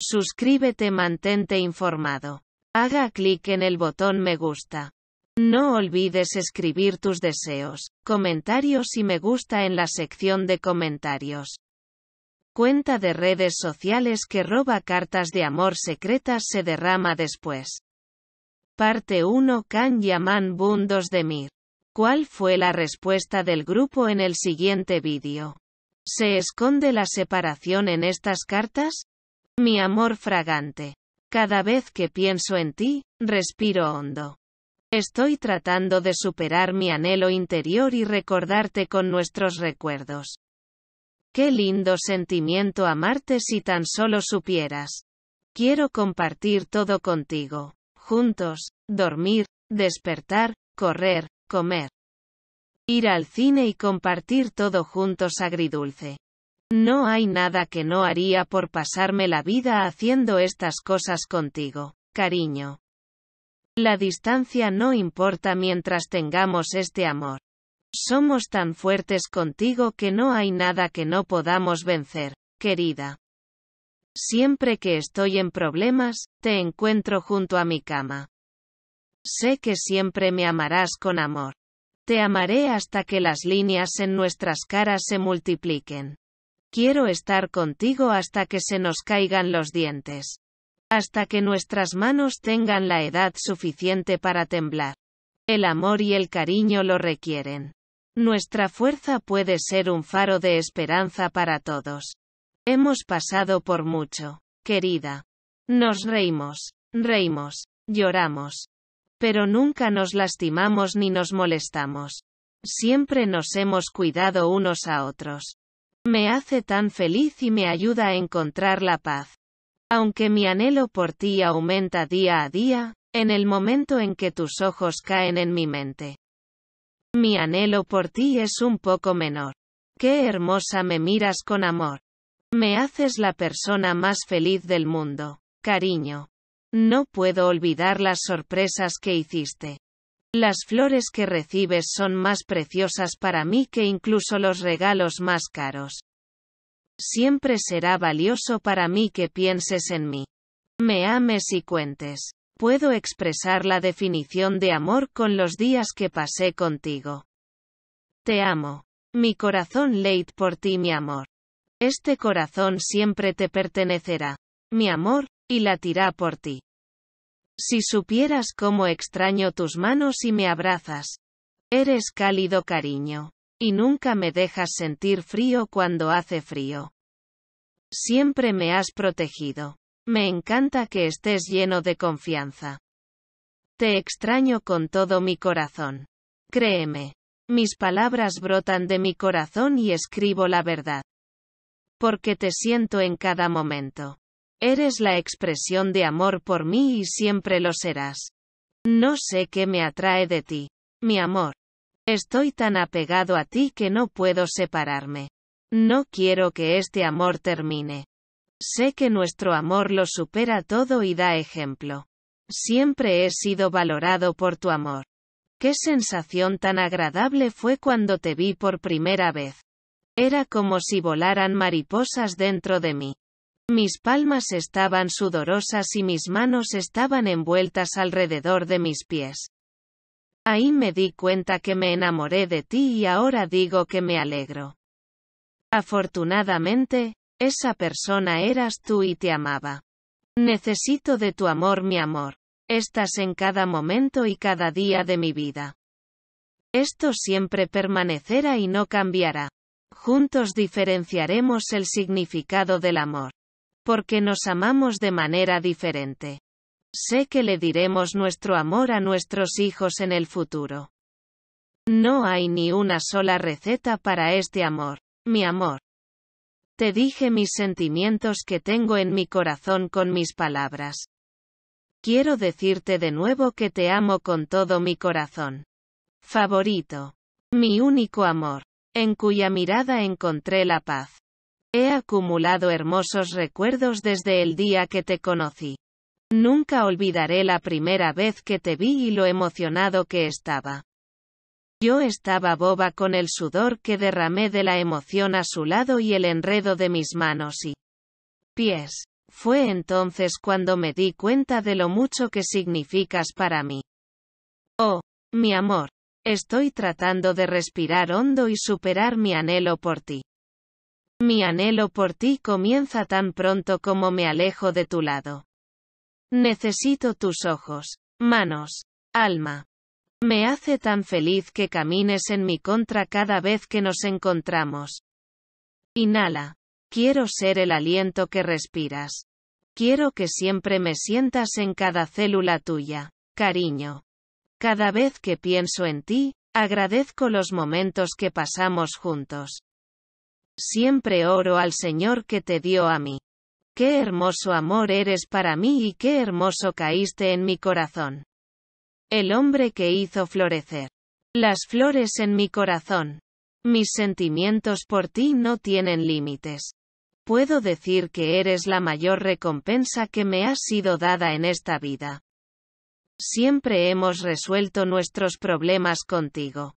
Suscríbete, mantente informado. Haga clic en el botón me gusta. No olvides escribir tus deseos, comentarios y me gusta en la sección de comentarios. Cuenta de redes sociales que roba cartas de amor secretas se derrama después. Parte 1 Kan Yaman Bundos de Mir. ¿Cuál fue la respuesta del grupo en el siguiente vídeo? ¿Se esconde la separación en estas cartas? Mi amor fragante. Cada vez que pienso en ti, respiro hondo. Estoy tratando de superar mi anhelo interior y recordarte con nuestros recuerdos. Qué lindo sentimiento amarte si tan solo supieras. Quiero compartir todo contigo. Juntos, dormir, despertar, correr, comer. Ir al cine y compartir todo juntos agridulce. No hay nada que no haría por pasarme la vida haciendo estas cosas contigo, cariño. La distancia no importa mientras tengamos este amor. Somos tan fuertes contigo que no hay nada que no podamos vencer, querida. Siempre que estoy en problemas, te encuentro junto a mi cama. Sé que siempre me amarás con amor. Te amaré hasta que las líneas en nuestras caras se multipliquen. Quiero estar contigo hasta que se nos caigan los dientes. Hasta que nuestras manos tengan la edad suficiente para temblar. El amor y el cariño lo requieren. Nuestra fuerza puede ser un faro de esperanza para todos. Hemos pasado por mucho, querida. Nos reímos, reímos, lloramos. Pero nunca nos lastimamos ni nos molestamos. Siempre nos hemos cuidado unos a otros. Me hace tan feliz y me ayuda a encontrar la paz. Aunque mi anhelo por ti aumenta día a día, en el momento en que tus ojos caen en mi mente. Mi anhelo por ti es un poco menor. Qué hermosa me miras con amor. Me haces la persona más feliz del mundo, cariño. No puedo olvidar las sorpresas que hiciste. Las flores que recibes son más preciosas para mí que incluso los regalos más caros. Siempre será valioso para mí que pienses en mí. Me ames y cuentes. Puedo expresar la definición de amor con los días que pasé contigo. Te amo. Mi corazón late por ti, mi amor. Este corazón siempre te pertenecerá. Mi amor, y latirá por ti. Si supieras cómo extraño tus manos y me abrazas. Eres cálido cariño. Y nunca me dejas sentir frío cuando hace frío. Siempre me has protegido. Me encanta que estés lleno de confianza. Te extraño con todo mi corazón. Créeme. Mis palabras brotan de mi corazón y escribo la verdad. Porque te siento en cada momento. Eres la expresión de amor por mí y siempre lo serás. No sé qué me atrae de ti, mi amor. Estoy tan apegado a ti que no puedo separarme. No quiero que este amor termine. Sé que nuestro amor lo supera todo y da ejemplo. Siempre he sido valorado por tu amor. Qué sensación tan agradable fue cuando te vi por primera vez. Era como si volaran mariposas dentro de mí. Mis palmas estaban sudorosas y mis manos estaban envueltas alrededor de mis pies. Ahí me di cuenta que me enamoré de ti y ahora digo que me alegro. Afortunadamente, esa persona eras tú y te amaba. Necesito de tu amor, mi amor. Estás en cada momento y cada día de mi vida. Esto siempre permanecerá y no cambiará. Juntos diferenciaremos el significado del amor porque nos amamos de manera diferente. Sé que le diremos nuestro amor a nuestros hijos en el futuro. No hay ni una sola receta para este amor, mi amor. Te dije mis sentimientos que tengo en mi corazón con mis palabras. Quiero decirte de nuevo que te amo con todo mi corazón. Favorito. Mi único amor, en cuya mirada encontré la paz. He acumulado hermosos recuerdos desde el día que te conocí. Nunca olvidaré la primera vez que te vi y lo emocionado que estaba. Yo estaba boba con el sudor que derramé de la emoción a su lado y el enredo de mis manos y pies. Fue entonces cuando me di cuenta de lo mucho que significas para mí. Oh, mi amor, estoy tratando de respirar hondo y superar mi anhelo por ti. Mi anhelo por ti comienza tan pronto como me alejo de tu lado. Necesito tus ojos, manos, alma. Me hace tan feliz que camines en mi contra cada vez que nos encontramos. Inhala. Quiero ser el aliento que respiras. Quiero que siempre me sientas en cada célula tuya, cariño. Cada vez que pienso en ti, agradezco los momentos que pasamos juntos. Siempre oro al Señor que te dio a mí. Qué hermoso amor eres para mí y qué hermoso caíste en mi corazón. El hombre que hizo florecer. Las flores en mi corazón. Mis sentimientos por ti no tienen límites. Puedo decir que eres la mayor recompensa que me ha sido dada en esta vida. Siempre hemos resuelto nuestros problemas contigo.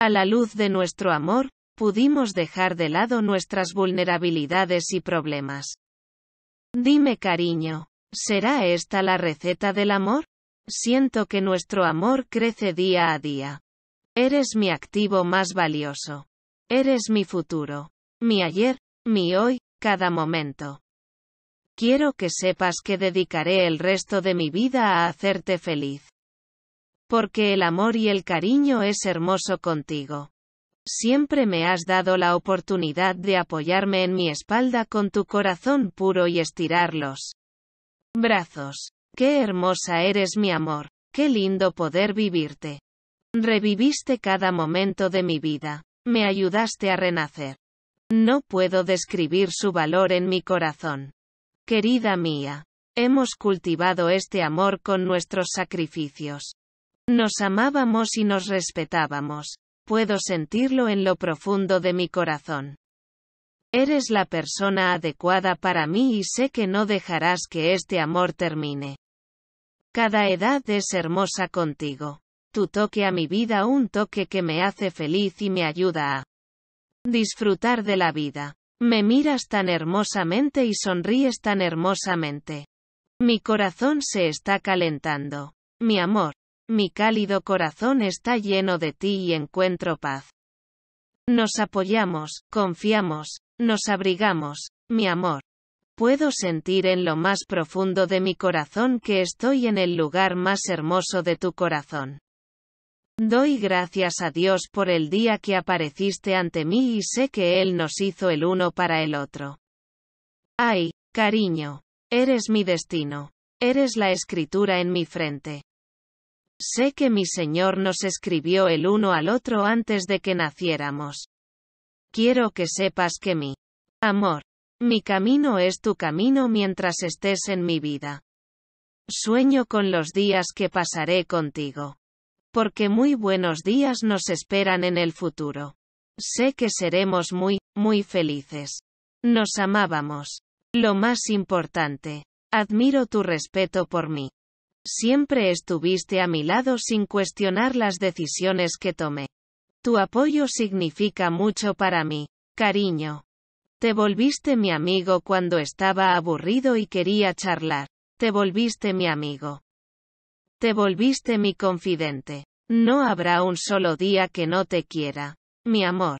A la luz de nuestro amor, pudimos dejar de lado nuestras vulnerabilidades y problemas. Dime cariño, ¿será esta la receta del amor? Siento que nuestro amor crece día a día. Eres mi activo más valioso. Eres mi futuro. Mi ayer, mi hoy, cada momento. Quiero que sepas que dedicaré el resto de mi vida a hacerte feliz. Porque el amor y el cariño es hermoso contigo. Siempre me has dado la oportunidad de apoyarme en mi espalda con tu corazón puro y estirarlos. Brazos. Qué hermosa eres mi amor. Qué lindo poder vivirte. Reviviste cada momento de mi vida. Me ayudaste a renacer. No puedo describir su valor en mi corazón. Querida mía. Hemos cultivado este amor con nuestros sacrificios. Nos amábamos y nos respetábamos puedo sentirlo en lo profundo de mi corazón. Eres la persona adecuada para mí y sé que no dejarás que este amor termine. Cada edad es hermosa contigo. Tu toque a mi vida un toque que me hace feliz y me ayuda a disfrutar de la vida. Me miras tan hermosamente y sonríes tan hermosamente. Mi corazón se está calentando. Mi amor, mi cálido corazón está lleno de ti y encuentro paz. Nos apoyamos, confiamos, nos abrigamos, mi amor. Puedo sentir en lo más profundo de mi corazón que estoy en el lugar más hermoso de tu corazón. Doy gracias a Dios por el día que apareciste ante mí y sé que Él nos hizo el uno para el otro. Ay, cariño, eres mi destino. Eres la escritura en mi frente. Sé que mi Señor nos escribió el uno al otro antes de que naciéramos. Quiero que sepas que mi amor, mi camino es tu camino mientras estés en mi vida. Sueño con los días que pasaré contigo. Porque muy buenos días nos esperan en el futuro. Sé que seremos muy, muy felices. Nos amábamos. Lo más importante. Admiro tu respeto por mí. Siempre estuviste a mi lado sin cuestionar las decisiones que tomé. Tu apoyo significa mucho para mí, cariño. Te volviste mi amigo cuando estaba aburrido y quería charlar. Te volviste mi amigo. Te volviste mi confidente. No habrá un solo día que no te quiera. Mi amor.